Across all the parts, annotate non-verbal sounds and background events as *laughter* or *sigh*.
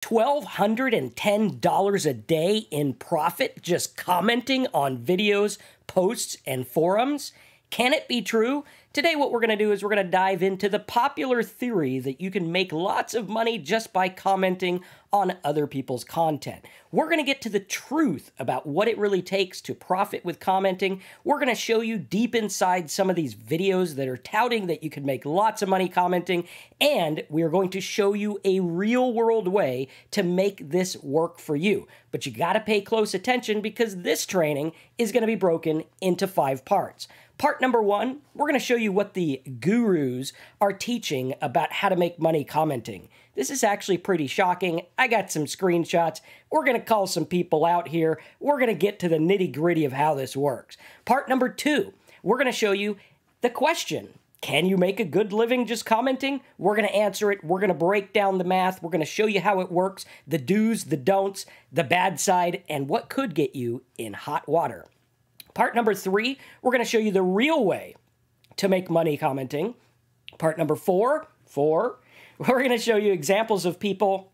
$1,210 a day in profit just commenting on videos, posts, and forums. Can it be true? Today, what we're going to do is we're going to dive into the popular theory that you can make lots of money just by commenting on other people's content. We're going to get to the truth about what it really takes to profit with commenting. We're going to show you deep inside some of these videos that are touting that you can make lots of money commenting, and we are going to show you a real world way to make this work for you. But you got to pay close attention because this training is going to be broken into five parts. Part number one, we're going to show you what the gurus are teaching about how to make money commenting. This is actually pretty shocking. I got some screenshots. We're going to call some people out here. We're going to get to the nitty gritty of how this works. Part number two, we're going to show you the question can you make a good living just commenting? We're going to answer it. We're going to break down the math. We're going to show you how it works the do's, the don'ts, the bad side, and what could get you in hot water. Part number three, we're going to show you the real way to make money commenting. Part number four, four, *laughs* we're going to show you examples of people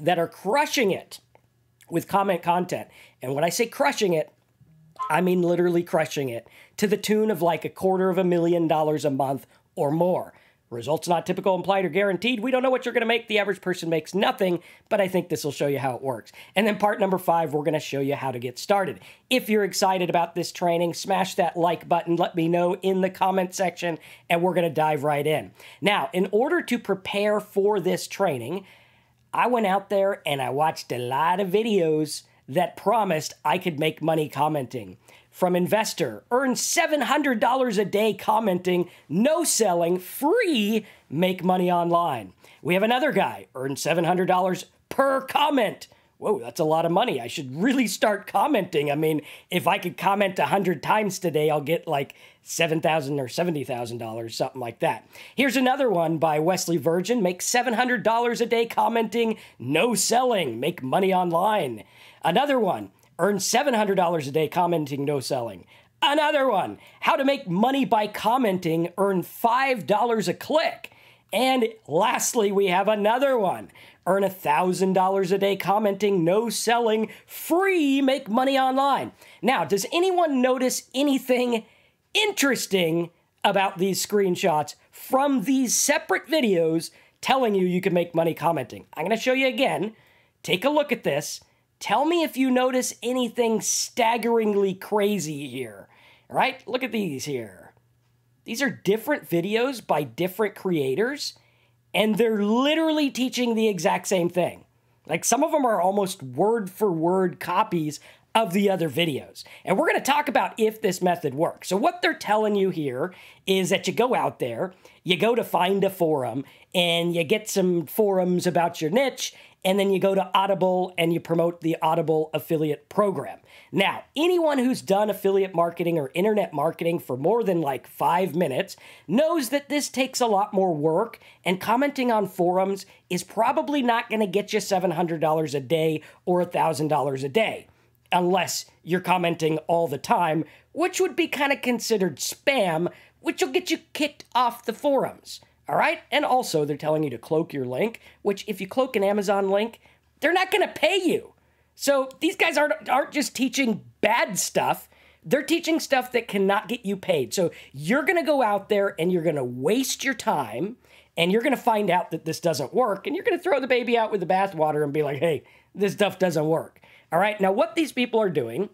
that are crushing it with comment content. And when I say crushing it, I mean literally crushing it to the tune of like a quarter of a million dollars a month or more. Results not typical, implied, or guaranteed. We don't know what you're going to make. The average person makes nothing, but I think this will show you how it works. And then part number five, we're going to show you how to get started. If you're excited about this training, smash that like button. Let me know in the comment section, and we're going to dive right in. Now, in order to prepare for this training, I went out there and I watched a lot of videos that promised I could make money commenting from investor. Earn $700 a day commenting, no selling, free, make money online. We have another guy, earn $700 per comment. Whoa, that's a lot of money. I should really start commenting. I mean, if I could comment 100 times today, I'll get like $7,000 or $70,000, something like that. Here's another one by Wesley Virgin make $700 a day commenting, no selling, make money online. Another one, Earn $700 a day commenting, no selling. Another one, how to make money by commenting, earn $5 a click. And lastly, we have another one. Earn $1,000 a day commenting, no selling, free, make money online. Now, does anyone notice anything interesting about these screenshots from these separate videos telling you you can make money commenting? I'm going to show you again. Take a look at this. Tell me if you notice anything staggeringly crazy here. All right, look at these here. These are different videos by different creators, and they're literally teaching the exact same thing. Like some of them are almost word for word copies of the other videos. And we're going to talk about if this method works. So what they're telling you here is that you go out there, you go to find a forum, and you get some forums about your niche, and then you go to Audible and you promote the Audible affiliate program. Now, anyone who's done affiliate marketing or internet marketing for more than like five minutes knows that this takes a lot more work, and commenting on forums is probably not going to get you $700 a day or $1,000 a day, unless you're commenting all the time, which would be kind of considered spam, which will get you kicked off the forums. All right? And also, they're telling you to cloak your link, which if you cloak an Amazon link, they're not going to pay you. So these guys aren't aren't just teaching bad stuff. They're teaching stuff that cannot get you paid. So you're going to go out there and you're going to waste your time and you're going to find out that this doesn't work and you're going to throw the baby out with the bathwater and be like, "Hey, this stuff doesn't work." All right? Now what these people are doing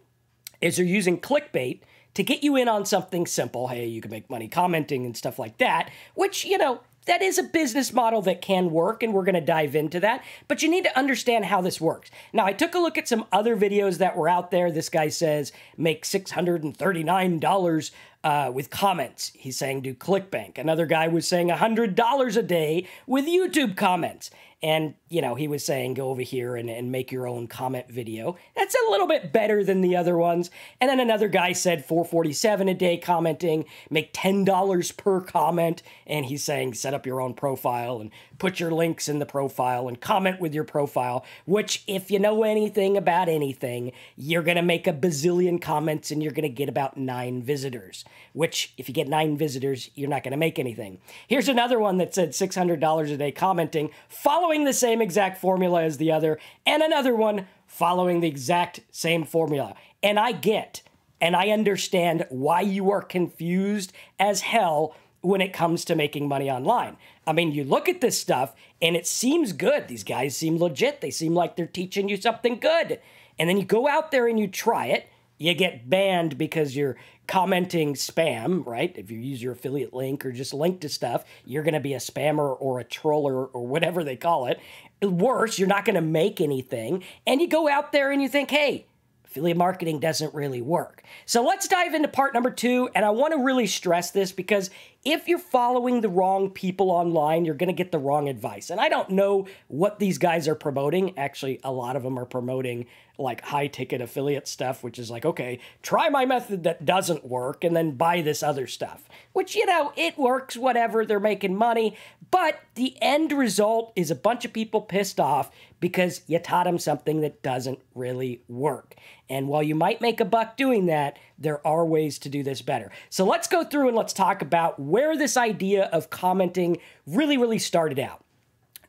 is they're using clickbait to get you in on something simple. Hey, you can make money commenting and stuff like that, which, you know, that is a business model that can work, and we're going to dive into that. But you need to understand how this works. Now, I took a look at some other videos that were out there. This guy says make $639 uh, with comments. He's saying do ClickBank. Another guy was saying $100 a day with YouTube comments. And, you know, he was saying, go over here and, and make your own comment video. That's a little bit better than the other ones. And then another guy said 447 a day commenting, make $10 per comment. And he's saying, set up your own profile and put your links in the profile and comment with your profile, which if you know anything about anything, you're going to make a bazillion comments and you're going to get about nine visitors, which if you get nine visitors, you're not going to make anything. Here's another one that said $600 a day commenting, follow following the same exact formula as the other, and another one following the exact same formula. And I get and I understand why you are confused as hell when it comes to making money online. I mean, you look at this stuff and it seems good. These guys seem legit. They seem like they're teaching you something good. And then you go out there and you try it you get banned because you're commenting spam, right? If you use your affiliate link or just link to stuff, you're going to be a spammer or a troller or whatever they call it. Worse, you're not going to make anything. And you go out there and you think, hey, affiliate marketing doesn't really work. So let's dive into part number two. And I want to really stress this because if you're following the wrong people online, you're going to get the wrong advice. And I don't know what these guys are promoting. Actually, a lot of them are promoting like high ticket affiliate stuff, which is like, okay, try my method that doesn't work and then buy this other stuff, which, you know, it works, whatever, they're making money. But the end result is a bunch of people pissed off because you taught them something that doesn't really work. And while you might make a buck doing that, there are ways to do this better. So let's go through and let's talk about where this idea of commenting really, really started out.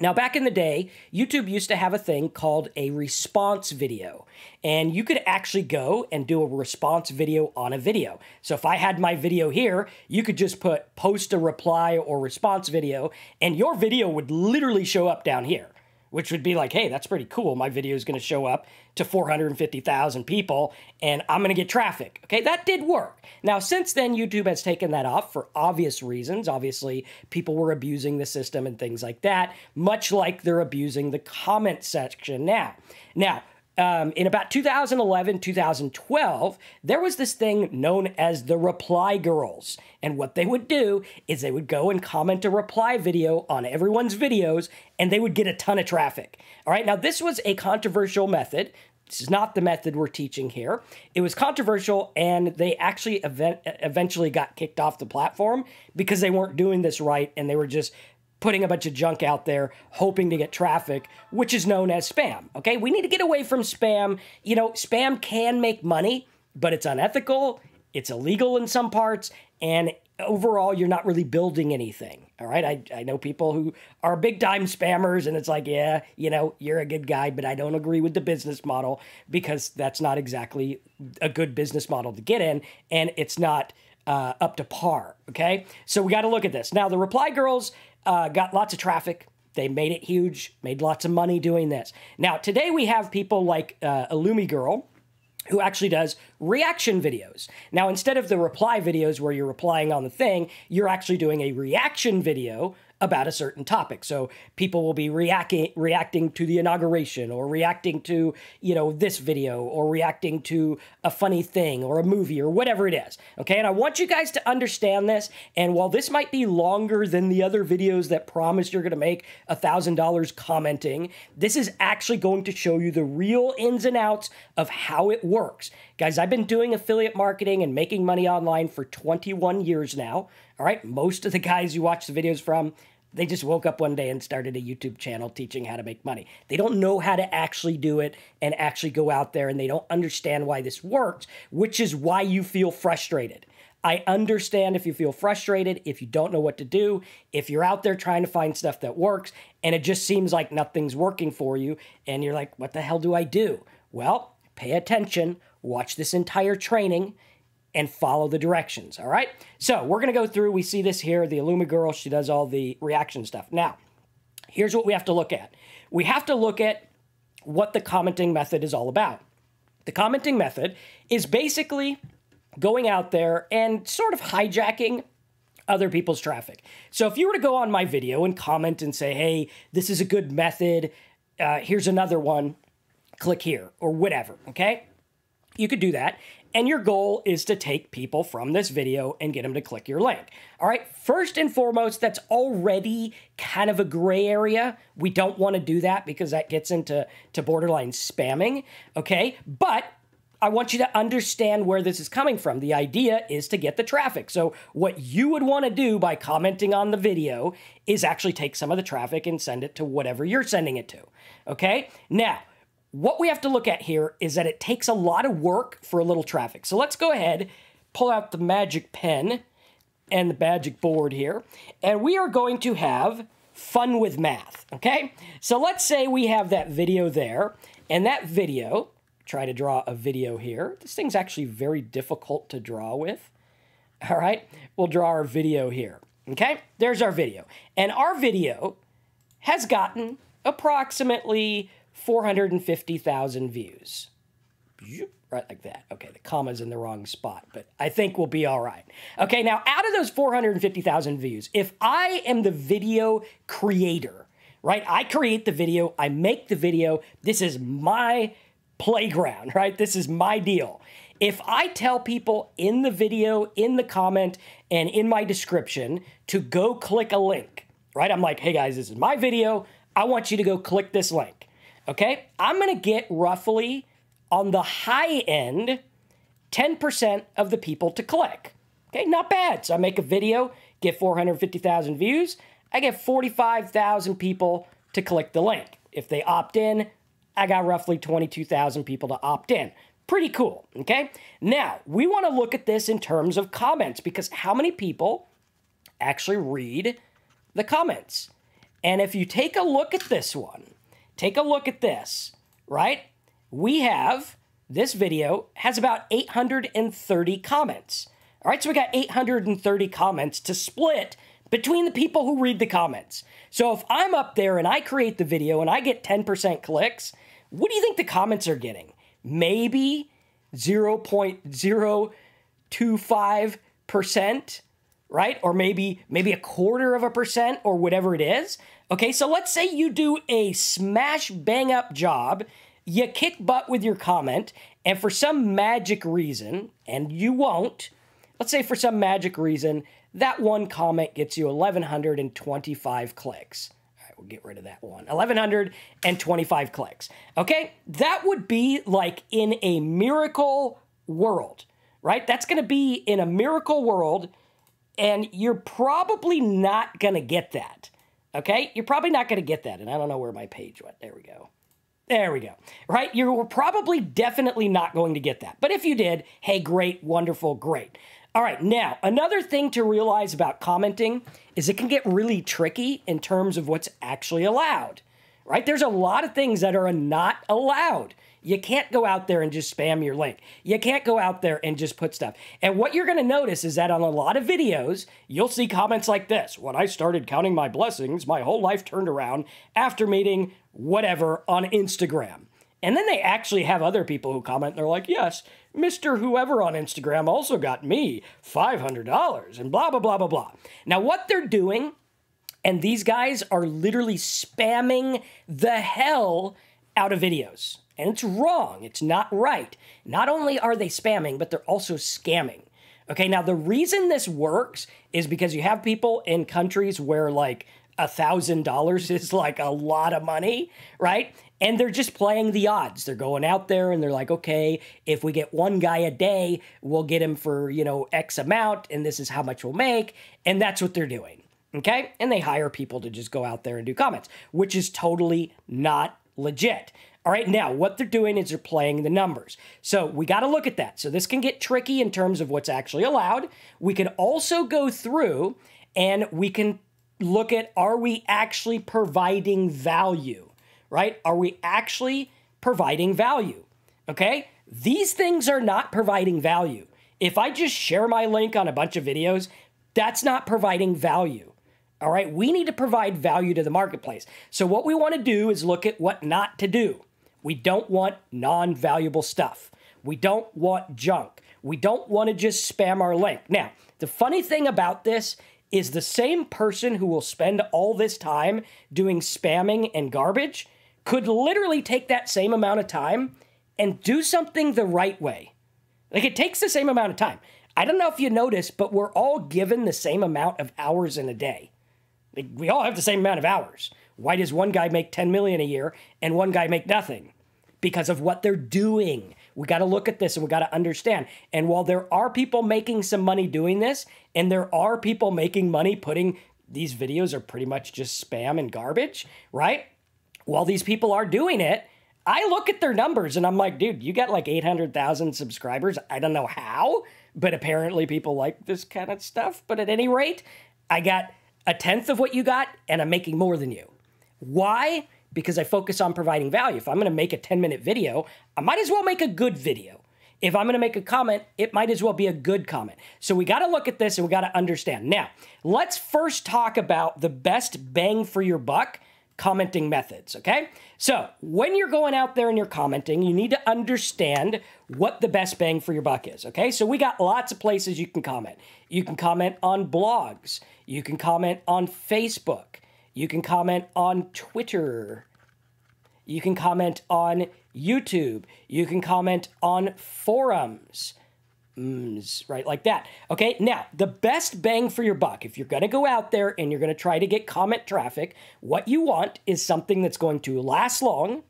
Now, back in the day, YouTube used to have a thing called a response video, and you could actually go and do a response video on a video. So, if I had my video here, you could just put post a reply or response video, and your video would literally show up down here which would be like, hey, that's pretty cool. My video is going to show up to 450,000 people and I'm going to get traffic. Okay, that did work. Now, since then, YouTube has taken that off for obvious reasons. Obviously, people were abusing the system and things like that, much like they're abusing the comment section now. Now, um, in about 2011, 2012, there was this thing known as the Reply Girls. And what they would do is they would go and comment a reply video on everyone's videos, and they would get a ton of traffic. All right, now this was a controversial method. This is not the method we're teaching here. It was controversial, and they actually event- eventually got kicked off the platform because they weren't doing this right and they were just putting a bunch of junk out there hoping to get traffic, which is known as spam. Okay, we need to get away from spam. You know, spam can make money, but it's unethical, it's illegal in some parts, and overall, you're not really building anything. All right, I, I know people who are big time spammers, and it's like, yeah, you know, you're a good guy, but I don't agree with the business model because that's not exactly a good business model to get in, and it's not. Uh, up to par. Okay, so we got to look at this now. The reply girls uh, got lots of traffic. They made it huge, made lots of money doing this. Now, today we have people like uh, Illumi Girl, who actually does reaction videos. Now, instead of the reply videos where you're replying on the thing, you're actually doing a reaction video about a certain topic. So people will be reacting reacting to the inauguration or reacting to, you know, this video or reacting to a funny thing or a movie or whatever it is. Okay? And I want you guys to understand this and while this might be longer than the other videos that promise you're going to make $1000 commenting, this is actually going to show you the real ins and outs of how it works. Guys, I've been doing affiliate marketing and making money online for 21 years now. All right, most of the guys you watch the videos from they just woke up one day and started a YouTube channel teaching how to make money. They don't know how to actually do it and actually go out there, and they don't understand why this works, which is why you feel frustrated. I understand if you feel frustrated, if you don't know what to do, if you're out there trying to find stuff that works and it just seems like nothing's working for you, and you're like, what the hell do I do? Well, pay attention, watch this entire training and follow the directions. All right. So we're going to go through. We see this here the Illumi girl. She does all the reaction stuff. Now, here's what we have to look at we have to look at what the commenting method is all about. The commenting method is basically going out there and sort of hijacking other people's traffic. So if you were to go on my video and comment and say, hey, this is a good method, uh, here's another one, click here or whatever, okay? You could do that and your goal is to take people from this video and get them to click your link. All right, first and foremost, that's already kind of a gray area. We don't want to do that because that gets into to borderline spamming, okay? But I want you to understand where this is coming from. The idea is to get the traffic. So, what you would want to do by commenting on the video is actually take some of the traffic and send it to whatever you're sending it to. Okay? Now, what we have to look at here is that it takes a lot of work for a little traffic. So let's go ahead, pull out the magic pen and the magic board here, and we are going to have fun with math, okay? So let's say we have that video there, and that video, try to draw a video here. This thing's actually very difficult to draw with. All right, we'll draw our video here, okay? There's our video. And our video has gotten approximately 450,000 views. Right like that. Okay, the comma's in the wrong spot, but I think we'll be all right. Okay, now out of those 450,000 views, if I am the video creator, right? I create the video, I make the video. This is my playground, *laughs* right? This is my deal. If I tell people in the video, in the comment, and in my description to go click a link, right? I'm like, hey guys, this is my video. I want you to go click this link. Okay, I'm gonna get roughly on the high end 10% of the people to click. Okay, not bad. So I make a video, get 450,000 views, I get 45,000 people to click the link. If they opt in, I got roughly 22,000 people to opt in. Pretty cool, okay? Now, we want to look at this in terms of comments because how many people actually read the comments? And if you take a look at this one, take a look at this, right? We have, this video has about 830 comments. All right, so we got 830 comments to split between the people who read the comments. So if I'm up there and I create the video and I get 10% clicks, what do you think the comments are getting? Maybe 0.025%? right? Or maybe maybe a quarter of a percent or whatever it is. Okay, so let's say you do a smash bang up job, you kick butt with your comment, and for some magic reason, and you won't, let's say for some magic reason, that one comment gets you 1125 clicks. All right, we'll get rid of that one. 1125 clicks. Okay? That would be like in a miracle world, right? That's going to be in a miracle world and you're probably not going to get that. Okay? You're probably not going to get that. And I don't know where my page went. There we go. There we go. Right? You were probably definitely not going to get that. But if you did, hey, great, wonderful, great. All right, now, another thing to realize about commenting is it can get really tricky in terms of what's actually allowed. Right? There's a lot of things that are not allowed. You can't go out there and just spam your link. You can't go out there and just put stuff. And what you're going to notice is that on a lot of videos, you'll see comments like this. When I started counting my blessings, my whole life turned around after meeting whatever on Instagram. And then they actually have other people who comment, they're like, yes, Mr. Whoever on Instagram also got me $500 and blah, blah, blah, blah, blah. Now, what they're doing, and these guys are literally spamming the hell out of videos. And it's wrong. It's not right. Not only are they spamming, but they're also scamming. Okay, now the reason this works is because you have people in countries where like a thousand dollars *laughs* is like a lot of money, right? And they're just playing the odds. They're going out there and they're like, okay, if we get one guy a day, we'll get him for, you know, X amount, and this is how much we'll make. And that's what they're doing. Okay. And they hire people to just go out there and do comments, which is totally not legit. All right, now what they're doing is they're playing the numbers. So we got to look at that. So this can get tricky in terms of what's actually allowed. We can also go through and we can look at are we actually providing value, right? Are we actually providing value? Okay, these things are not providing value. If I just share my link on a bunch of videos, that's not providing value. All right, we need to provide value to the marketplace. So, what we want to do is look at what not to do. We don't want non valuable stuff. We don't want junk. We don't want to just spam our link. Now, the funny thing about this is the same person who will spend all this time doing spamming and garbage could literally take that same amount of time and do something the right way. Like it takes the same amount of time. I don't know if you noticed, but we're all given the same amount of hours in a day. Like we all have the same amount of hours. Why does one guy make 10 million a year and one guy make nothing? Because of what they're doing. We got to look at this and we got to understand. And while there are people making some money doing this, and there are people making money putting these videos are pretty much just spam and garbage, right? While these people are doing it, I look at their numbers and I'm like, dude, you got like 800,000 subscribers. I don't know how, but apparently people like this kind of stuff. But at any rate, I got a tenth of what you got and I'm making more than you. Why? Because I focus on providing value. If I'm going to make a 10 minute video, I might as well make a good video. If I'm going to make a comment, it might as well be a good comment. So we got to look at this and we got to understand. Now, let's first talk about the best bang for your buck commenting methods, okay? So when you're going out there and you're commenting, you need to understand what the best bang for your buck is, okay? So we got lots of places you can comment. You can comment on blogs. You can comment on Facebook. You can comment on Twitter. You can comment on YouTube. You can comment on forums. right, like that. Okay, now the best bang for your buck, if you're going to go out there and you're going to try to get comment traffic, what you want is something that's going to last long,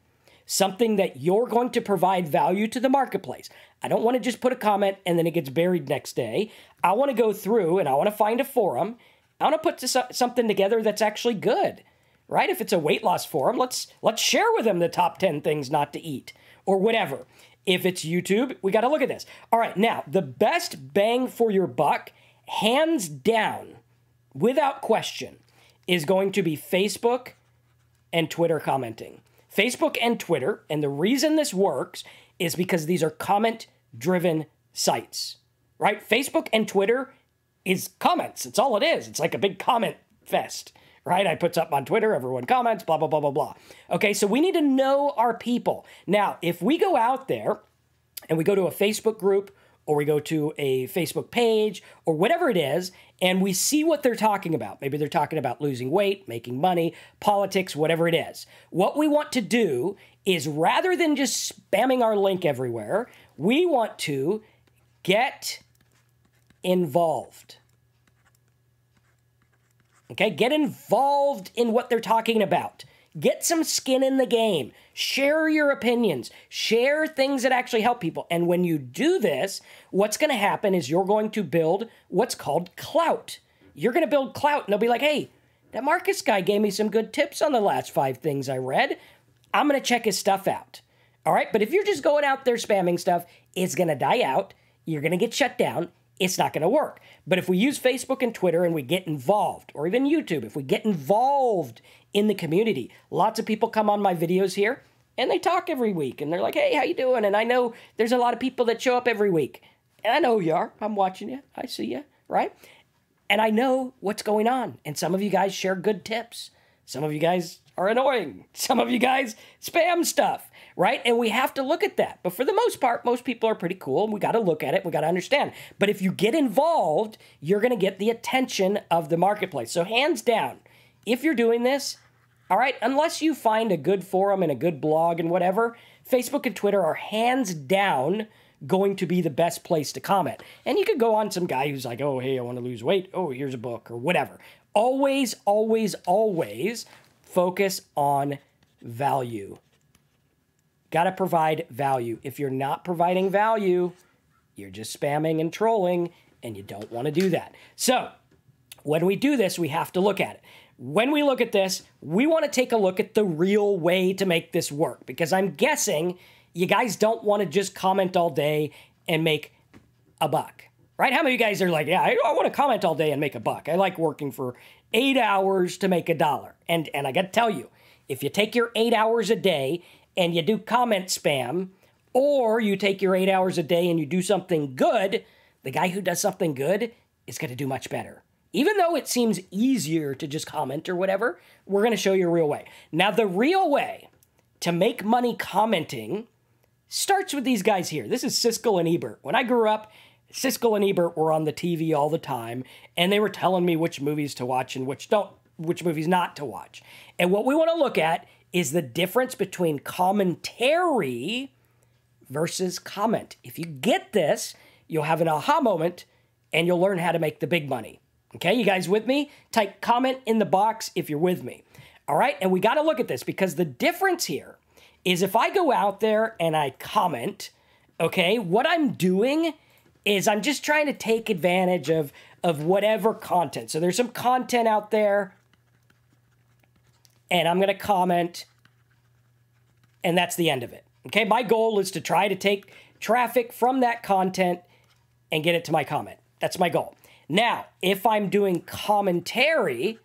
something that you're going to provide value to the marketplace. I don't want to just put a comment and then it gets buried next day. I want to go through and I want to find a forum I want to put this, uh, something together that's actually good, right? If it's a weight loss forum, let's let's share with them the top 10 things not to eat or whatever. If it's YouTube, we got to look at this. All right, now, the best bang for your buck, hands down, without question, is going to be Facebook and Twitter commenting. Facebook and Twitter, and the reason this works is because these are comment driven sites, right? Facebook and Twitter is comments. It's all it is. It's like a big comment fest, right? I put something on Twitter, everyone comments, blah, blah, blah, blah, blah. Okay, so we need to know our people. Now, if we go out there and we go to a Facebook group or we go to a Facebook page or whatever it is, and we see what they're talking about. Maybe they're talking about losing weight, making money, politics, whatever it is. What we want to do is rather than just spamming our link everywhere, we want to get involved. Okay, get involved in what they're talking about. Get some skin in the game. Share your opinions. Share things that actually help people. And when you do this, what's going to happen is you're going to build what's called clout. You're going to build clout, and they'll be like, hey, that Marcus guy gave me some good tips on the last five things I read. I'm going to check his stuff out. All right, but if you're just going out there spamming stuff, it's going to die out. You're going to get shut down it's not going to work. But if we use Facebook and Twitter and we get involved, or even YouTube, if we get involved in the community, lots of people come on my videos here and they talk every week and they're like, "Hey, how you doing?" And I know there's a lot of people that show up every week, and I know you are. I'm watching you. I see you, right? And I know what's going on. And some of you guys share good tips. Some of you guys are annoying. *laughs* Some of you guys spam stuff right? And we have to look at that. But for the most part, most people are pretty cool. And we got to look at it. We got to understand. But if you get involved, you're going to get the attention of the marketplace. So, hands down, if you're doing this, all right, unless you find a good forum and a good blog and whatever, Facebook and Twitter are hands down going to be the best place to comment. And you could go on some guy who's like, oh, hey, I want to lose weight. Oh, here's a book or whatever. Always, always, always focus on value. Got to provide value. If you're not providing value, you're just spamming and trolling, and you don't want to do that. So when we do this, we have to look at it. When we look at this, we want to take a look at the real way to make this work because I'm guessing you guys don't want to just comment all day and make a buck, right? How many of you guys are like, yeah, I, I want to comment all day and make a buck. I like working for eight hours to make a dollar. And, and I got to tell you, if you take your eight hours a day and you do comment spam, or you take your eight hours a day and you do something good, the guy who does something good is going to do much better. Even though it seems easier to just comment or whatever, we're going to show you a real way. Now, the real way to make money commenting starts with these guys here. This is Siskel and Ebert. When I grew up, Siskel and Ebert were on the TV all the time, and they were telling me which movies to watch and which don't, which movies not to watch. And what we want to look at is the difference between commentary versus comment. If you get this, you'll have an aha moment and you'll learn how to make the big money. Okay, you guys with me? Type comment in the box if you're with me. All right, and we got to look at this because the difference here is if I go out there and I comment, okay, what I'm doing is I'm just trying to take advantage of of whatever content. So there's some content out there and I'm going to comment, and that's the end of it. Okay, my goal is to try to take traffic from that content and get it to my comment. That's my goal. Now, if I'm doing commentary,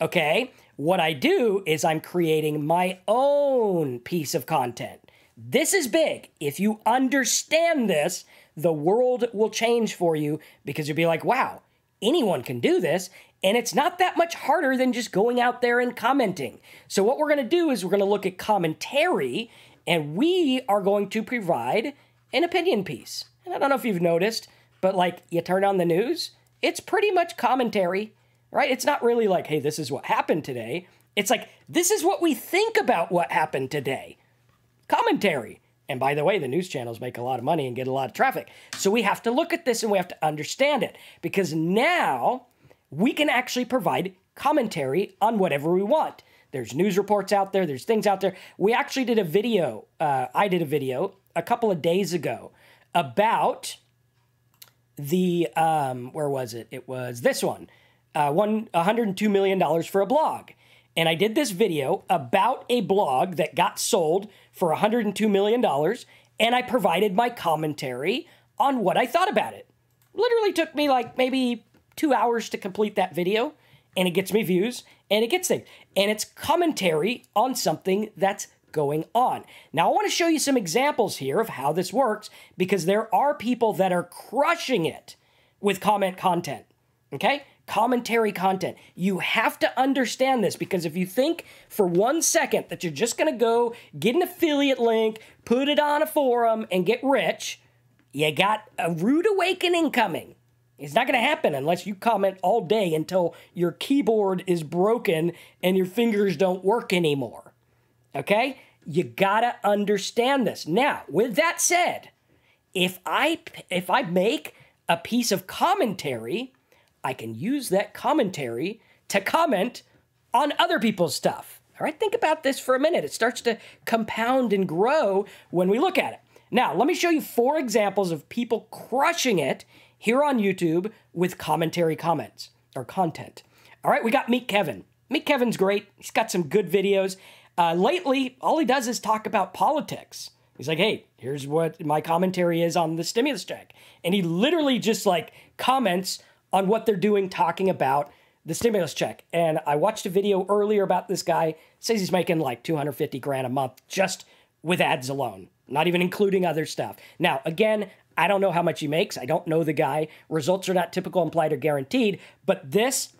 okay, what I do is I'm creating my own piece of content. This is big. If you understand this, the world will change for you because you'll be like, wow, anyone can do this. And it's not that much harder than just going out there and commenting. So, what we're going to do is we're going to look at commentary and we are going to provide an opinion piece. And I don't know if you've noticed, but like you turn on the news, it's pretty much commentary, right? It's not really like, hey, this is what happened today. It's like, this is what we think about what happened today. Commentary. And by the way, the news channels make a lot of money and get a lot of traffic. So we have to look at this and we have to understand it because now we can actually provide commentary on whatever we want. There's news reports out there, there's things out there. We actually did a video, uh, I did a video a couple of days ago about the, um, where was it? It was this one, uh, one $102 million for a blog. And I did this video about a blog that got sold for $102 million, and I provided my commentary on what I thought about it. Literally took me like maybe two hours to complete that video and it gets me views and it gets things. And it's commentary on something that's going on. Now, I want to show you some examples here of how this works because there are people that are crushing it with comment content. Okay? Commentary content. You have to understand this because if you think for one second that you're just going to go get an affiliate link, put it on a forum, and get rich, you got a rude awakening coming it's not going to happen unless you comment all day until your keyboard is broken and your fingers don't work anymore. Okay? You got to understand this. Now, with that said, if I if I make a piece of commentary, I can use that commentary to comment on other people's stuff. All right? Think about this for a minute. It starts to compound and grow when we look at it. Now, let me show you four examples of people crushing it here on YouTube with commentary comments or content. All right, we got Meet Kevin. Meet Kevin's great. He's got some good videos. Uh, lately, all he does is talk about politics. He's like, hey, here's what my commentary is on the stimulus check. And he literally just like comments on what they're doing, talking about the stimulus check. And I watched a video earlier about this guy, says he's making like 250 grand a month just with ads alone, not even including other stuff. Now, again, I don't know how much he makes. I don't know the guy. Results are not typical, implied, or guaranteed, but this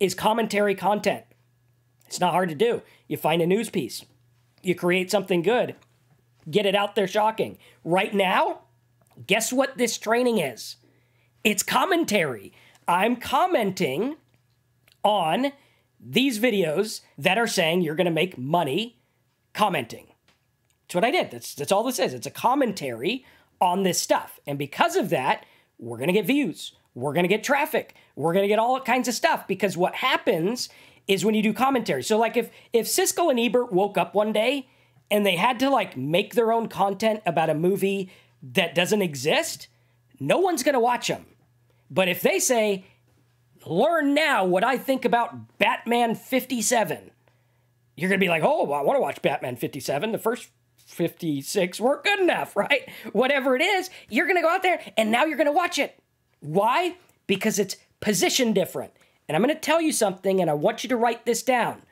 is commentary content. It's not hard to do. You find a news piece, you create something good, get it out there shocking. Right now, guess what this training is? It's commentary. I'm commenting on these videos that are saying you're going to make money commenting. That's what I did. That's that's all this is. It's a commentary on this stuff. And because of that, we're going to get views. We're going to get traffic. We're going to get all kinds of stuff because what happens is when you do commentary. So like if if Siskel and Ebert woke up one day and they had to like make their own content about a movie that doesn't exist, no one's going to watch them. But if they say, "Learn now what I think about Batman 57." You're going to be like, "Oh, well, I want to watch Batman 57." The first 56 weren't good enough, right? Whatever it is, you're going to go out there and now you're going to watch it. Why? Because it's position different. And I'm going to tell you something and I want you to write this down.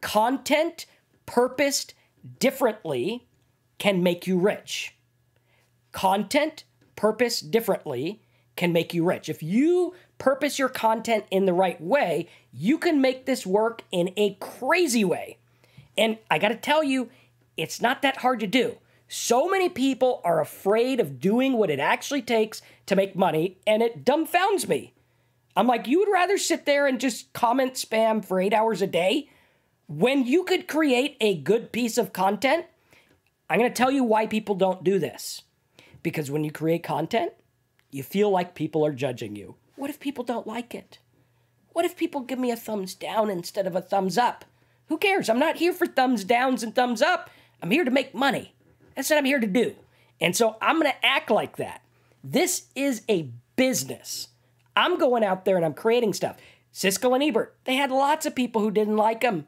Content purposed differently can make you rich. Content purposed differently can make you rich. If you purpose your content in the right way, you can make this work in a crazy way. And I got to tell you, it's not that hard to do. So many people are afraid of doing what it actually takes to make money, and it dumbfounds me. I'm like, you would rather sit there and just comment spam for eight hours a day when you could create a good piece of content? I'm going to tell you why people don't do this. Because when you create content, you feel like people are judging you. What if people don't like it? What if people give me a thumbs down instead of a thumbs up? Who cares? I'm not here for thumbs downs and thumbs up. I'm here to make money. That's what I'm here to do. And so I'm going to act like that. This is a business. I'm going out there and I'm creating stuff. Cisco and Ebert, they had lots of people who didn't like them,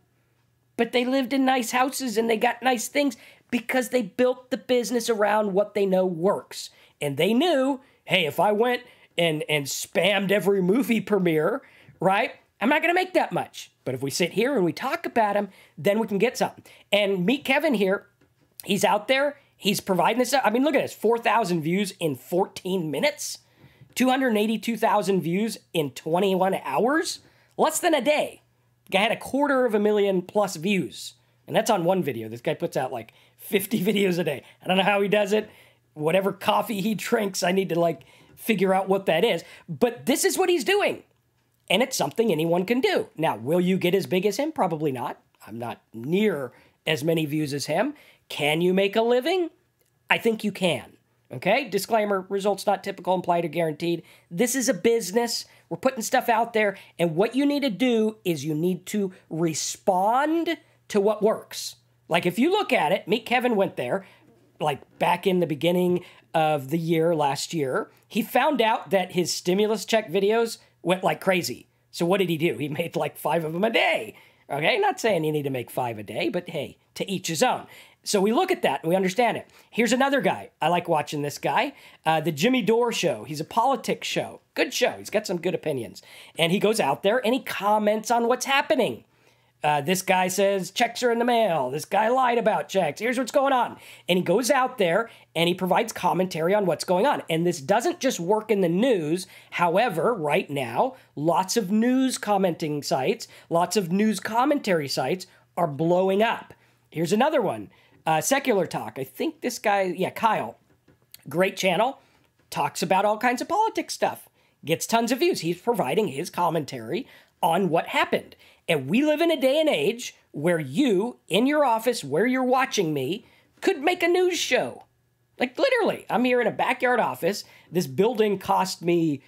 but they lived in nice houses and they got nice things because they built the business around what they know works. And they knew, hey, if I went and and spammed every movie premiere, right? I'm not going to make that much. But if we sit here and we talk about him, then we can get something. And meet Kevin here. He's out there. He's providing this. I mean, look at this 4,000 views in 14 minutes, 282,000 views in 21 hours, less than a day. Guy had a quarter of a million plus views. And that's on one video. This guy puts out like 50 *laughs* videos a day. I don't know how he does it. Whatever coffee he drinks, I need to like figure out what that is. But this is what he's doing and it's something anyone can do. Now, will you get as big as him? Probably not. I'm not near as many views as him. Can you make a living? I think you can. Okay, disclaimer results not typical, implied, or guaranteed. This is a business. We're putting stuff out there, and what you need to do is you need to respond to what works. Like, if you look at it, meet Kevin went there, like back in the beginning of the year last year. He found out that his stimulus check videos went like crazy. So what did he do? He *laughs* made like five of them a day. Okay, not saying you need to make five a day, but hey, to each his own. So we look at that and we understand it. Here's another guy. I like watching this guy, uh, the Jimmy Dore Show. He's a politics show. Good show. He's got some good opinions. And he goes out there and he comments on what's happening. Uh, this guy says checks are in the mail. This guy lied about checks. Here's what's going on. And he goes out there and he provides commentary on what's going on. And this doesn't just work in the news. However, right now, lots of news commenting sites, lots of news commentary sites are blowing up. Here's another one uh, Secular Talk. I think this guy, yeah, Kyle, great channel, talks about all kinds of politics stuff, gets tons of views. He's providing his commentary on what happened. And we live in a day and age where you, in your office, where you're watching me, could make a news show. Like literally, I'm here in a backyard office. This building cost me,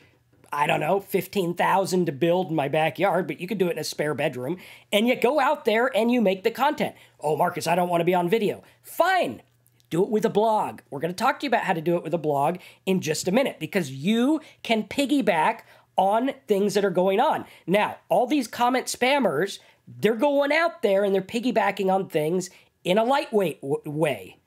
I don't know, 15,000 to build in my backyard, but you could do it in a spare bedroom. And you go out there and you make the content. Oh, Marcus, I don't want to be on video. Fine. Do it with a blog. We're going to talk to you about how to do it with a blog in just a minute because you can piggyback on things that are going on. Now, all these comment spammers, they're going out there and they're piggybacking on things in a lightweight way.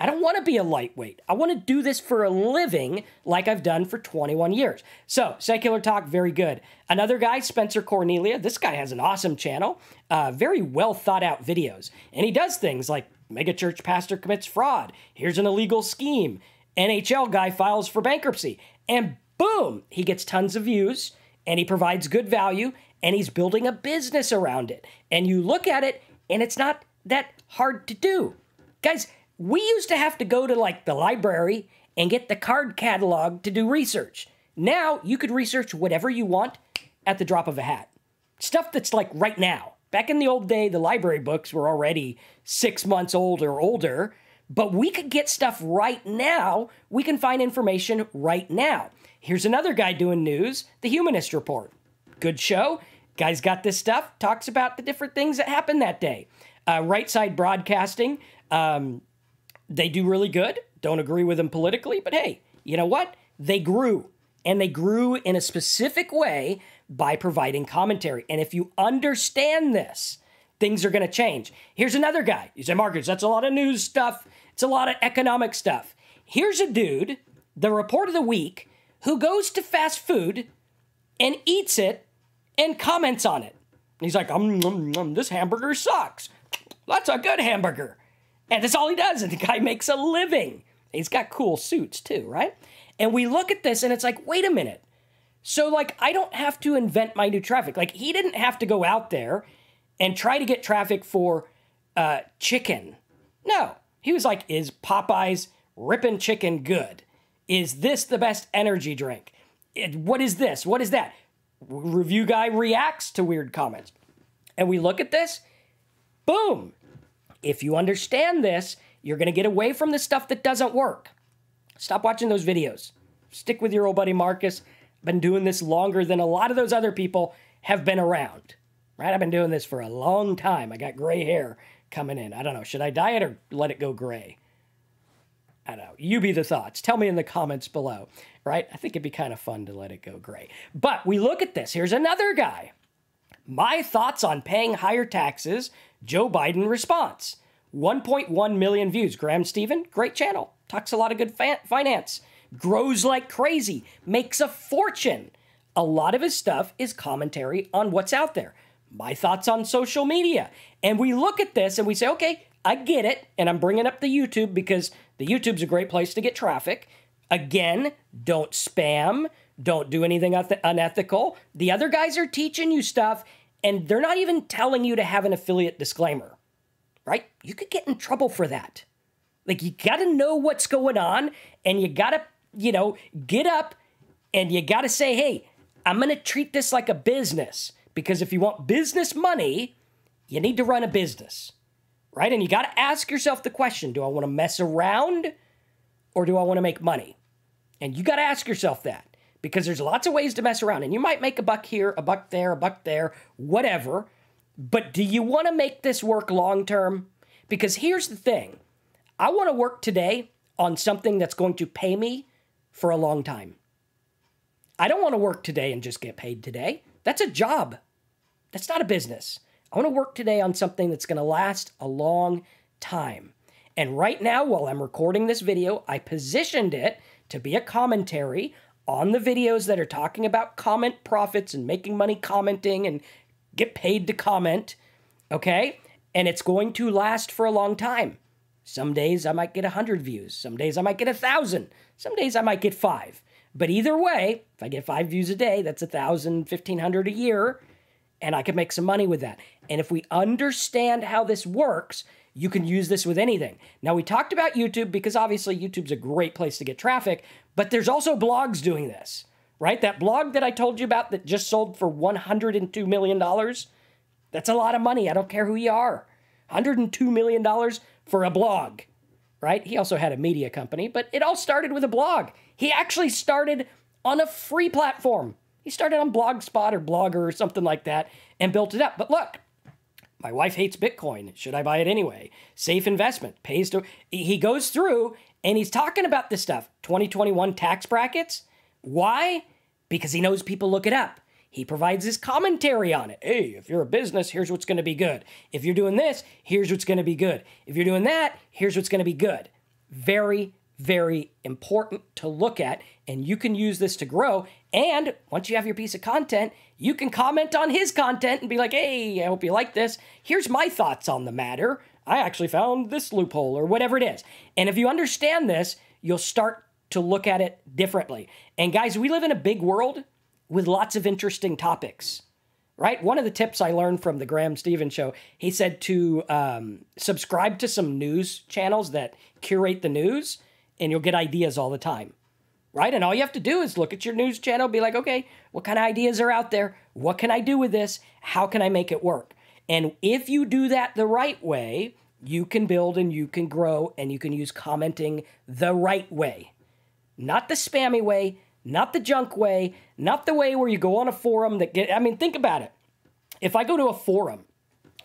I don't want to be a lightweight. I want to do this for a living like I've done for 21 years. So, Secular Talk, very good. Another guy, Spencer Cornelia. This guy has an awesome channel, uh, very well thought out videos. And he does things like megachurch pastor commits fraud, here's an illegal scheme, NHL guy files for bankruptcy. And boom, he gets tons of views and he provides good value and he's building a business around it. And you look at it and it's not that hard to do. Guys, we used to have to go to like the library and get the card catalog to do research. Now you could research whatever you want at the drop of a hat. Stuff that's like right now. Back in the old day, the library books were already six months old or older, but we could get stuff right now. We can find information right now. Here's another guy doing news, The Humanist Report. Good show. Guy's got this stuff, talks about the different things that happened that day. Uh, right Side Broadcasting, um, they do really good. Don't agree with them politically, but hey, you know what? They grew, and they grew in a specific way by providing commentary. And if you understand this, things are going to change. Here's another guy. You say, Marcus, that's a lot of news stuff. It's a lot of economic stuff. Here's a dude, the report of the week who goes to fast food and eats it and comments on it. And he's like, um, um, um, this hamburger sucks. That's a good hamburger. And that's all he does. And the guy *laughs* makes a living. He's got cool suits too, right? And we look at this and it's like, wait a minute. So, like, I don't have to invent my new traffic. Like, he didn't have to go out there and try to get traffic for uh, chicken. No. He was like, is Popeye's ripping chicken good? Is this the best energy drink? It, what is this? What is that? Review guy reacts to weird comments. And we look at this, boom. If you understand this, you're going to get away from the stuff that doesn't work. Stop watching those videos. Stick with your old buddy Marcus. Been doing this longer than a lot of those other people have been around. Right? I've been doing this for a long time. I got gray hair coming in. I don't know. Should I dye it or let it go gray? I don't know. You be the thoughts. Tell me in the comments below, right? I think it'd be kind of fun to let it go gray. But we look at this. Here's another guy. My thoughts on paying higher taxes, Joe Biden response. 1.1 million views. Graham Steven, great channel. Talks a lot of good finance. Grows like crazy. Makes a fortune. A lot of his stuff is commentary on what's out there. My thoughts on social media. And we look at this and we say, okay, I get it, and I'm bringing up the YouTube because the YouTube's a great place to get traffic. Again, don't spam, don't do anything unethical. The other guys are teaching you stuff, and they're not even telling you to have an affiliate disclaimer, right? You could get in trouble for that. Like, you gotta know what's going on, and you gotta, you know, get up and you gotta say, hey, I'm gonna treat this like a business because if you want business money, you need to run a business right? And you got to ask yourself the question do I want to mess around or do I want to make money? And you got to ask yourself that because there's lots of ways to mess around. And you might make a buck here, a buck there, a buck there, whatever. But do you want to make this work long term? Because here's the thing I want to work today on something that's going to pay me for a long time. I don't want to work today and just get paid today. That's a job. That's not a business. I want to work today on something that's going to last a long time. And right now, while I'm recording this video, I positioned it to be a commentary on the videos that are talking about comment profits and making money commenting and get paid to comment. Okay? And it's going to last for a long time. Some days I might get 100 views. Some days I might get 1,000. Some days I might get five. But either way, if I get five views a day, that's 1,000, 1,500 a year and I could make some money with that. And if we understand how this works, you can use this with anything. Now, we talked about YouTube because obviously YouTube's a great place to get traffic, but there's also blogs doing this, right? That blog that I told you about that just sold for $102 million, that's a lot of money. I don't care who you are. $102 million for a blog, right? He also had a media company, but it all started with a blog. He actually started on a free platform he started on Blogspot or Blogger or something like that and built it up. But look, my wife hates Bitcoin. Should I buy it anyway? Safe investment. Pays to. He goes through and he's talking about this stuff 2021 tax brackets. Why? Because he knows people look it up. He provides his commentary on it. Hey, if you're a business, here's what's going to be good. If you're doing this, here's what's going to be good. If you're doing that, here's what's going to be good. Very, very important to look at. And you can use this to grow. And once you have your piece of content, you can comment on his content and be like, hey, I hope you like this. Here's my thoughts on the matter. I actually found this loophole or whatever it is. And if you understand this, you'll start to look at it differently. And guys, we live in a big world with lots of interesting topics, right? One of the tips I learned from the Graham Stevens show, he said to um, subscribe to some news channels that curate the news, and you'll get ideas all the time right? And all you have to do is look at your news channel, be like, okay, what kind of ideas are out there? What can I do with this? How can I make it work? And if you do that the right way, you can build and you can grow and you can use commenting the right way. Not the spammy way, not the junk way, not the way where you go on a forum that get I mean think about it. If I go to a forum,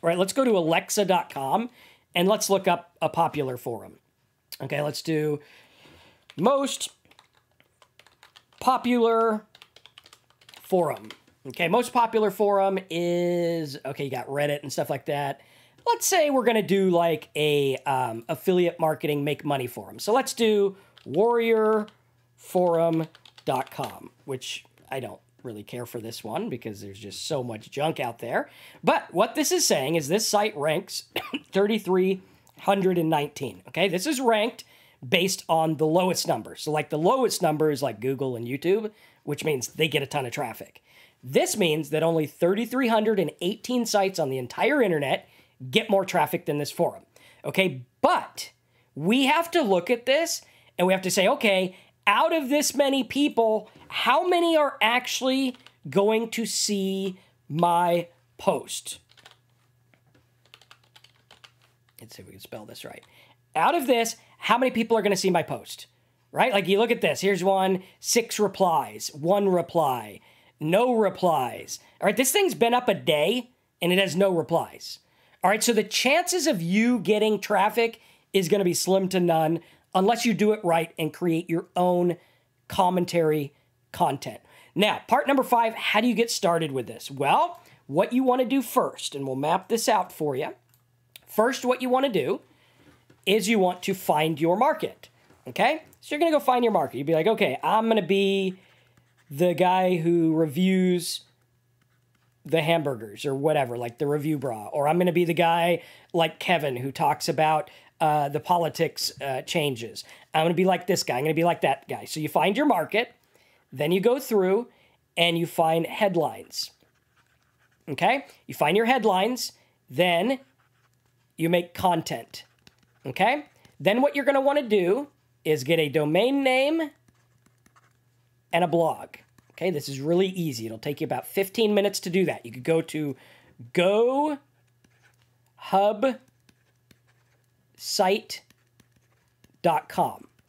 right? Let's go to alexa.com and let's look up a popular forum. Okay, let's do most popular forum. Okay, most popular forum is, okay, you got Reddit and stuff like that. Let's say we're going to do like a um, affiliate marketing make money forum. So let's do warriorforum.com, which I don't really care for this one because there's just so much junk out there. But what this is saying is this site ranks *coughs* 3,319. Okay, this is ranked based on the lowest number. So, like the lowest number is like Google and YouTube, which means they get a ton of traffic. This means that only 3,318 sites on the entire internet get more traffic than this forum. Okay, but we have to look at this and we have to say, okay, out of this many people, how many are actually going to see my post? Let's see if we can spell this right. Out of this, how many people are going to see my post, right? Like you look at this, here's one, six replies, one reply, no replies. All right, this thing's been up a day and it has no replies. All right, so the chances of you getting traffic is going to be slim to none unless you do it right and create your own commentary content. Now, part number five how do you get started with this? Well, what you want to do first, and we'll map this out for you. First, what you want to do is you want to find your market. Okay? So you're going to go find your market. You'd be like, okay, I'm going to be the guy who reviews the hamburgers or whatever, like the review bra. Or I'm going to be the guy like Kevin who talks about uh, the politics uh, changes. I'm going to be like this guy. I'm going to be like that guy. So you find your market, then you go through and you find headlines. Okay? You find your headlines, then you make content. Okay? Then what you're going to want to do is get a domain name and a blog. Okay, this is really easy. It'll take you about 15 minutes to do that. You could go to go hub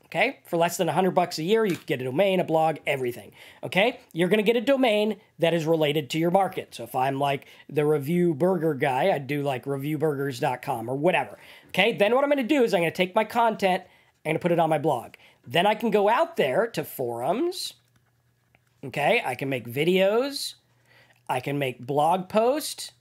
okay? For less than 100 bucks a year, you can get a domain, a blog, everything, okay? You're going to get a domain that is related to your market. So if I'm like the review burger guy, I'd do like reviewburgers.com or whatever, okay? Then what I'm going to do is I'm going to take my content, I'm going to put it on my blog. Then I can go out there to forums, okay? I can make videos, I can make blog posts,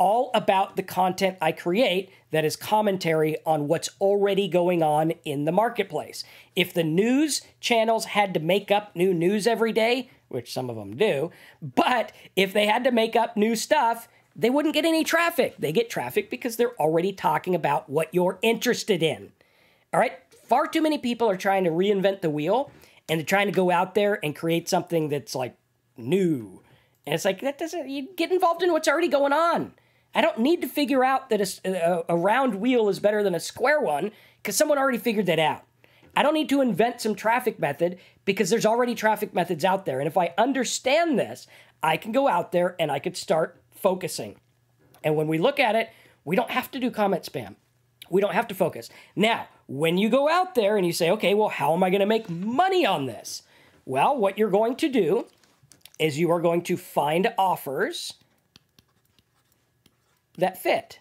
all about the content I create that is commentary on what's already going on in the marketplace. If the news channels had to make up new news every day, which some of them do, but if they had to make up new stuff, they wouldn't get any traffic. They get traffic because they're already talking about what you're interested in. All right? Far too many people are trying to reinvent the wheel and they're trying to go out there and create something that's like new. And it's like, that doesn't, you get involved in what's already going on. I don't need to figure out that a, a round wheel is better than a square one because someone already figured that out. I don't need to invent some traffic method because there's already traffic methods out there. And if I understand this, I can go out there and I could start focusing. And when we look at it, we don't have to do comment spam. We don't have to focus. Now, when you go out there and you say, okay, well, how am I going to make money on this? Well, what you're going to do is you are going to find offers that fit.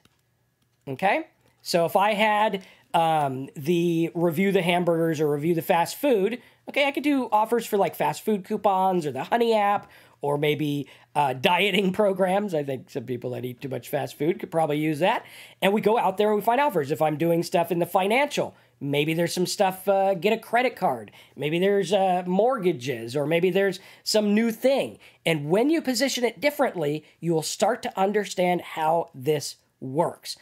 Okay? So if I had um, the review the hamburgers or review the fast food, okay, I could do offers for like fast food coupons or the Honey app or maybe uh, dieting *laughs* programs. I think some people that eat too much fast food could probably use that. And we go out there and we find offers. If I'm doing stuff in the financial Maybe there's some stuff, uh, get a credit card. Maybe there's uh, mortgages, or maybe there's some new thing. And when you position it differently, you will start to understand how this works.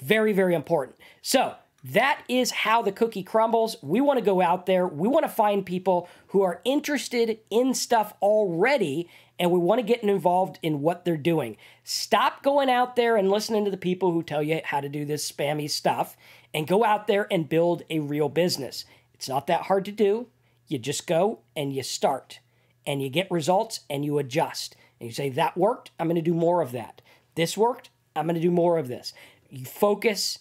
Very, very important. So, that is how the cookie crumbles. We want to go out there. We want to find people who are interested in stuff already, and we want to get involved in what they're doing. Stop going out there and listening to the people who tell you how to do this spammy stuff and go out there and build a real business. It's not that hard to do. You just go and you start and you get results and you adjust. And you say, that worked. I'm going to do more of that. This worked. I'm going to do more of this. You focus,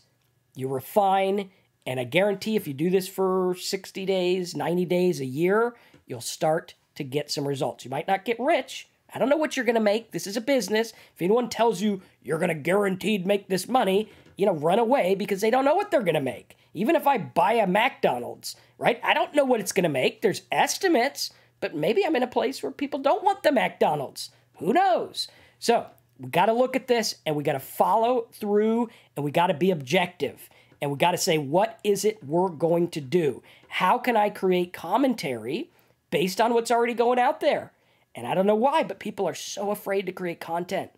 you refine, and I guarantee if you do this for 60 days, 90 days, a year, you'll start to get some results. You might not get rich. I don't know what you're going to make. This is a business. If anyone tells you you're going to guaranteed make this money, you know, run away because they don't know what they're going to make. Even if I buy a McDonald's, right? I don't know what it's going to make. There's estimates, but maybe I'm in a place where people don't want the McDonald's. Who knows? So we got to look at this and we got to follow through and we got to be objective and we got to say, what is it we're going to do? How can I create commentary based on what's already going out there? And I don't know why, but people are so afraid to create content.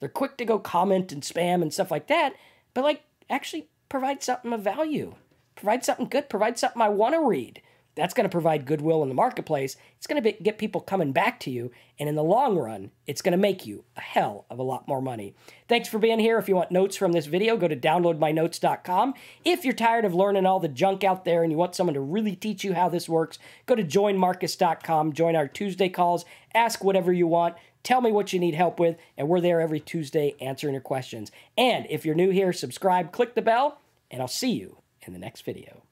They're quick to go comment and spam and stuff like that but like actually provide something of value, provide something good, provide something I want to read. That's going to provide goodwill in the marketplace. It's going to be, get people coming back to you. And in the long run, it's going to make you a hell of a lot more money. Thanks for being here. If you want notes from this video, go to downloadmynotes.com. If you're tired of learning all the junk out there and you want someone to really teach you how this works, go to joinmarcus.com. Join our Tuesday calls. Ask whatever you want. Tell me what you need help with, and we're there every Tuesday answering your questions. And if you're new here, subscribe, click the bell, and I'll see you in the next video.